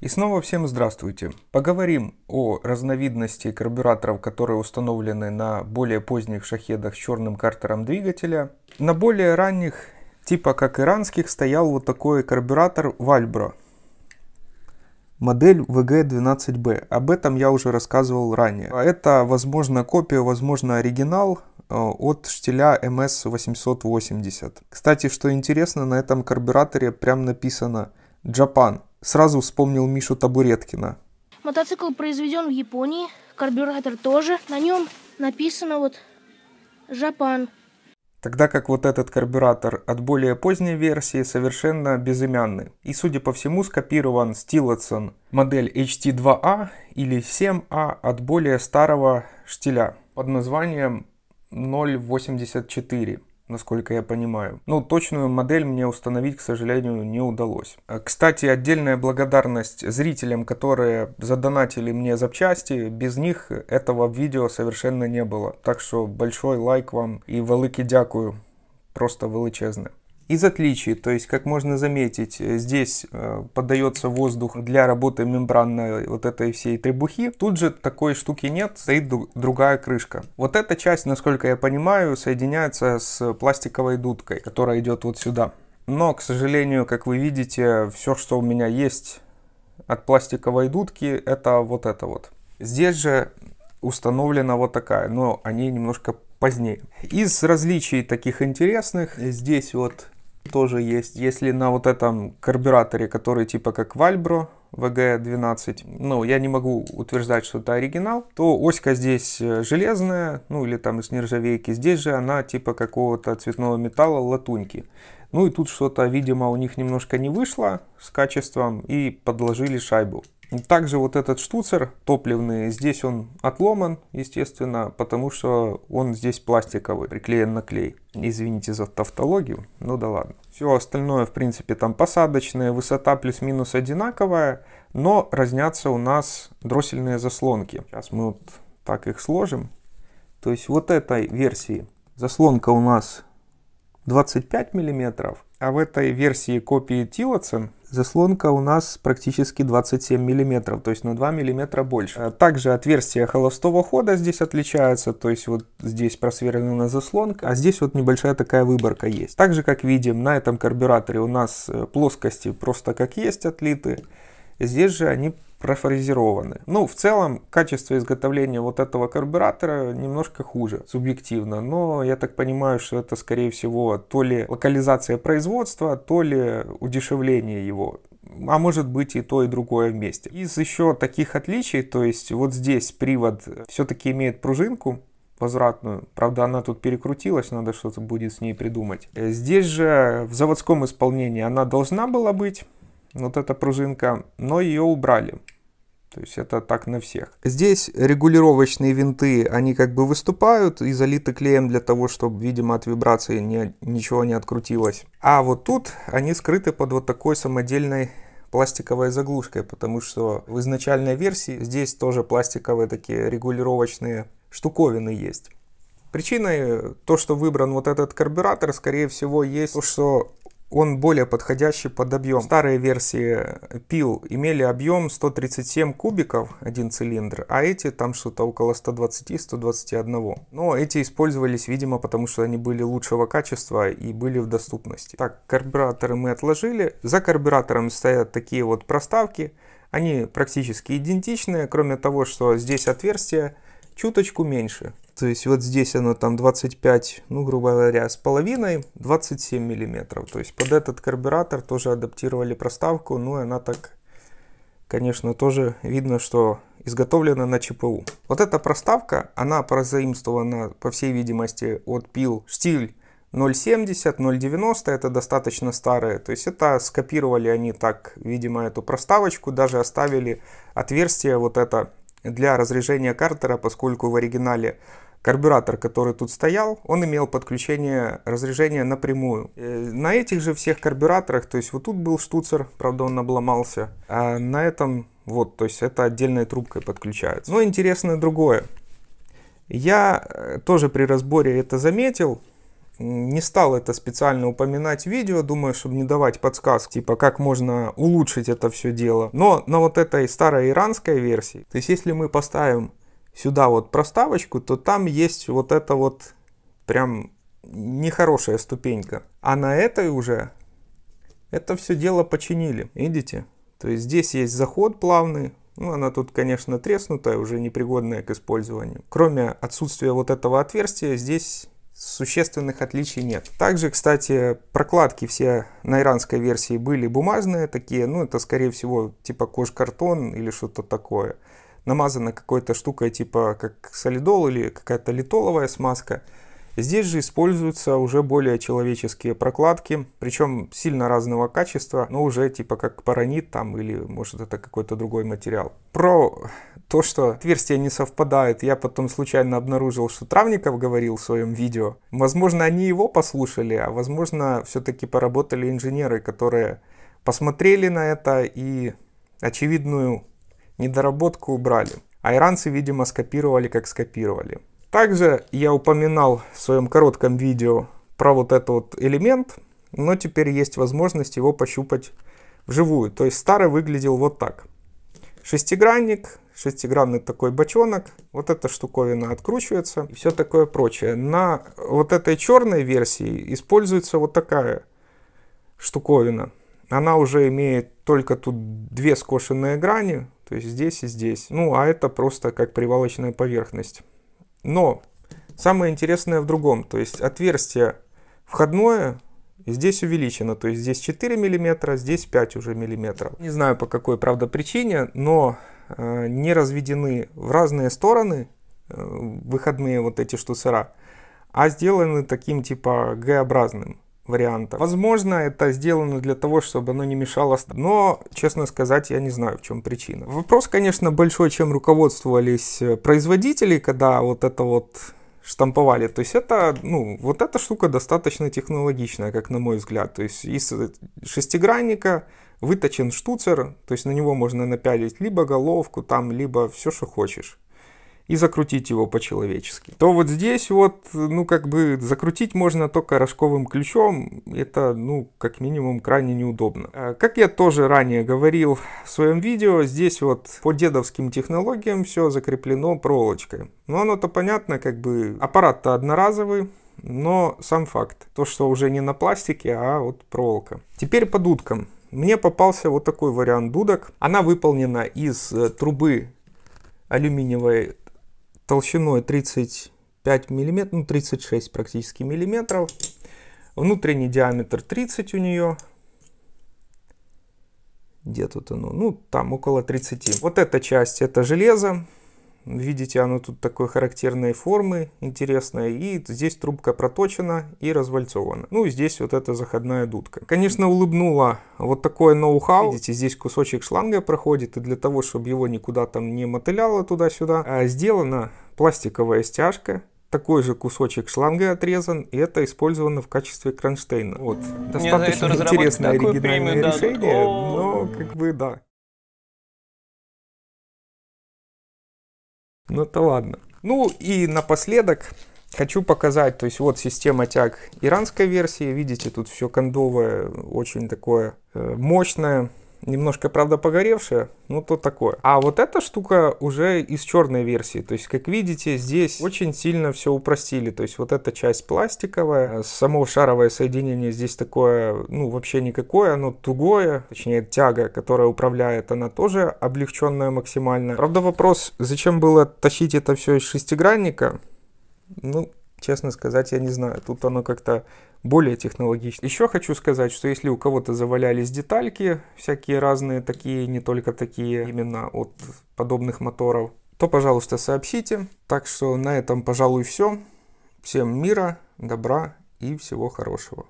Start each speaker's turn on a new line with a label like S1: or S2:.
S1: И снова всем здравствуйте. Поговорим о разновидности карбюраторов, которые установлены на более поздних шахедах с черным картером двигателя. На более ранних, типа как иранских, стоял вот такой карбюратор Вальбро. Модель VG12B. Об этом я уже рассказывал ранее. Это, возможно, копия, возможно, оригинал э, от штиля MS880. Кстати, что интересно, на этом карбюраторе прям написано Japan – Сразу вспомнил Мишу Табуреткина. Мотоцикл произведен в Японии, карбюратор тоже. На нем написано вот «Жапан». Тогда как вот этот карбюратор от более поздней версии совершенно безымянный. И, судя по всему, скопирован Стилотсон модель HT2A а или 7A а от более старого штиля под названием 084 насколько я понимаю. Ну, точную модель мне установить, к сожалению, не удалось. А, кстати, отдельная благодарность зрителям, которые задонатили мне запчасти. Без них этого видео совершенно не было. Так что большой лайк вам и великий дякую. Просто величезне. Из отличий, то есть, как можно заметить, э, здесь э, подается воздух для работы мембранной вот этой всей требухи. Тут же такой штуки нет, стоит другая крышка. Вот эта часть, насколько я понимаю, соединяется с пластиковой дудкой, которая идет вот сюда. Но, к сожалению, как вы видите, все, что у меня есть от пластиковой дудки, это вот это вот. Здесь же установлена вот такая, но они немножко позднее. Из различий таких интересных, здесь вот тоже есть. Если на вот этом карбюраторе, который типа как Вальбро, VG12, ну, я не могу утверждать, что это оригинал, то оська здесь э, железная, ну, или там из нержавейки, здесь же она типа какого-то цветного металла, латуньки. Ну и тут что-то, видимо, у них немножко не вышло с качеством и подложили шайбу. Также вот этот штуцер топливный, здесь он отломан, естественно, потому что он здесь пластиковый, приклеен на клей. Извините за тавтологию, ну да ладно. Все остальное, в принципе, там посадочная, высота плюс-минус одинаковая, но разнятся у нас дроссельные заслонки. Сейчас мы вот так их сложим. То есть вот этой версии заслонка у нас 25 миллиметров, а в этой версии копии Тилотсен Заслонка у нас практически 27 мм, то есть на 2 мм больше. Э, также отверстия холостого хода здесь отличаются, то есть вот здесь просверлена заслонка, а здесь вот небольшая такая выборка есть. Также, как видим, на этом карбюраторе у нас э, плоскости просто как есть отлиты. Здесь же они профрезерованы. Ну, в целом, качество изготовления вот этого карбюратора немножко хуже, субъективно, но я так понимаю, что это, скорее всего, то ли локализация производства, то ли удешевление его а может быть и то, и другое вместе. Из еще таких отличий, то есть вот здесь привод все-таки имеет пружинку, возвратную. Правда, она тут перекрутилась, надо что-то будет с ней придумать. Э, здесь же в заводском исполнении она должна была быть, вот эта пружинка, но ее убрали. То есть это так на всех. Здесь регулировочные винты, они как бы выступают и залиты клеем для того, чтобы, видимо, от вибрации не, ничего не открутилось. А вот тут они скрыты под вот такой самодельной пластиковой заглушкой, потому что в изначальной версии здесь тоже пластиковые такие регулировочные штуковины есть. Причиной то, что выбран вот этот карбюратор, скорее всего, есть то, что он более подходящий под объем. Старые версии пил имели объем 137 кубиков, один цилиндр, а эти там что-то около 120-121. Но эти использовались, видимо, потому что они были лучшего качества и были в доступности. Так, карбюраторы мы отложили. За карбюратором стоят такие вот проставки. Они практически идентичные, кроме того, что здесь отверстие чуточку меньше. То есть вот здесь оно там 25, ну, грубо говоря, с половиной, 27 миллиметров. То есть под этот карбюратор тоже адаптировали проставку, ну, и она так, конечно, тоже видно, что изготовлена на ЧПУ. Вот эта проставка, она прозаимствована, по всей видимости, от пил штиль 0.70, 0.90 это достаточно старые. То есть это скопировали они так, видимо, эту проставочку, даже оставили отверстие вот это для разряжения картера, поскольку в оригинале карбюратор, который тут стоял, он имел подключение разряжения напрямую. Э, на этих же всех карбюраторах, то есть вот тут был штуцер, правда он обломался, а на этом вот, то есть это отдельной трубкой подключается. Но интересно другое. Я э, тоже при разборе это заметил, не стал это специально упоминать в видео, думаю, чтобы не давать подсказки, типа как можно улучшить это все дело. Но на вот этой старой иранской версии, то есть если мы поставим сюда вот проставочку, то там есть вот эта вот прям нехорошая ступенька. А на этой уже это все дело починили, видите? То есть здесь есть заход плавный, ну, она тут, конечно, треснутая, уже непригодная к использованию. Кроме отсутствия вот этого отверстия, здесь существенных отличий нет. Также, кстати, прокладки все на иранской версии были бумажные такие, ну это скорее всего типа кож картон или что-то такое. Намазана какой-то штукой типа как солидол или какая-то литоловая смазка – Здесь же используются уже более человеческие прокладки, причем сильно разного качества, но уже типа как паранит там или может это какой-то другой материал. Про то, что отверстия не совпадают, я потом случайно обнаружил, что Травников говорил в своем видео. Возможно, они его послушали, а возможно, все-таки поработали инженеры, которые посмотрели на это и очевидную недоработку убрали. А иранцы, видимо, скопировали, как скопировали. Также я упоминал в своем коротком видео про вот этот вот элемент, но теперь есть возможность его пощупать вживую. То есть старый выглядел вот так. Шестигранник, шестигранный такой бочонок, вот эта штуковина откручивается и все такое прочее. На вот этой черной версии используется вот такая штуковина. Она уже имеет только тут две скошенные грани, то есть здесь и здесь. Ну а это просто как привалочная поверхность. Но самое интересное в другом. То есть отверстие входное здесь увеличено. То есть здесь 4 мм, здесь 5 уже миллиметров. Не знаю по какой, правда, причине, но э, не разведены в разные стороны э, выходные вот эти штуцера, а сделаны таким типа Г-образным варианта. Возможно, это сделано для того, чтобы оно не мешало, но, честно сказать, я не знаю, в чем причина. Вопрос, конечно, большой, чем руководствовались э, производители, когда вот это вот штамповали. То есть это, ну, вот эта штука достаточно технологичная, как на мой взгляд. То есть из э, шестигранника выточен штуцер, то есть на него можно напялить либо головку там, либо все, что хочешь и закрутить его по-человечески. То вот здесь вот, ну, как бы закрутить можно только рожковым ключом. Это, ну, как минимум, крайне неудобно. А, как я тоже ранее говорил в своем видео, здесь вот по дедовским технологиям все закреплено проволочкой. Но ну, оно-то понятно, как бы аппарат-то одноразовый, но сам факт. То, что уже не на пластике, а вот проволока. Теперь под дудкам. Мне попался вот такой вариант дудок. Она выполнена из э, трубы алюминиевой толщиной 35 миллиметров, ну 36 практически миллиметров. Внутренний диаметр 30 у нее. Где тут оно? Ну, там около 30. Вот эта часть это железо. Видите, оно тут такой характерной формы, интересная, И здесь трубка проточена и развальцована. Ну и здесь вот эта заходная дудка. Конечно, улыбнула вот такое ноу-хау. Видите, здесь кусочек шланга проходит. И для того, чтобы его никуда там не мотыляло туда-сюда, а, сделана пластиковая стяжка. Такой же кусочек шланга отрезан, и это использовано в качестве кронштейна. Вот, ну, достаточно интересное оригинальное премию, решение, да, но как бы да. Ну это ладно. Ну и напоследок хочу показать, то есть вот система тяг иранской версии, видите, тут все кондовое, очень такое э, мощное, немножко, правда, погоревшая, ну то такое. А вот эта штука уже из черной версии, то есть, как видите, здесь очень сильно все упростили, то есть вот эта часть пластиковая, э, само шаровое соединение здесь такое, ну вообще никакое, оно тугое, точнее тяга, которая управляет, она тоже облегченная максимально. Правда, вопрос, зачем было тащить это все из шестигранника? Ну, Честно сказать, я не знаю. Тут оно как-то более технологично. Еще хочу сказать, что если у кого-то завалялись детальки, всякие разные такие, не только такие, именно от подобных моторов, то, пожалуйста, сообщите. Так что на этом, пожалуй, все. Всем мира, добра и всего хорошего.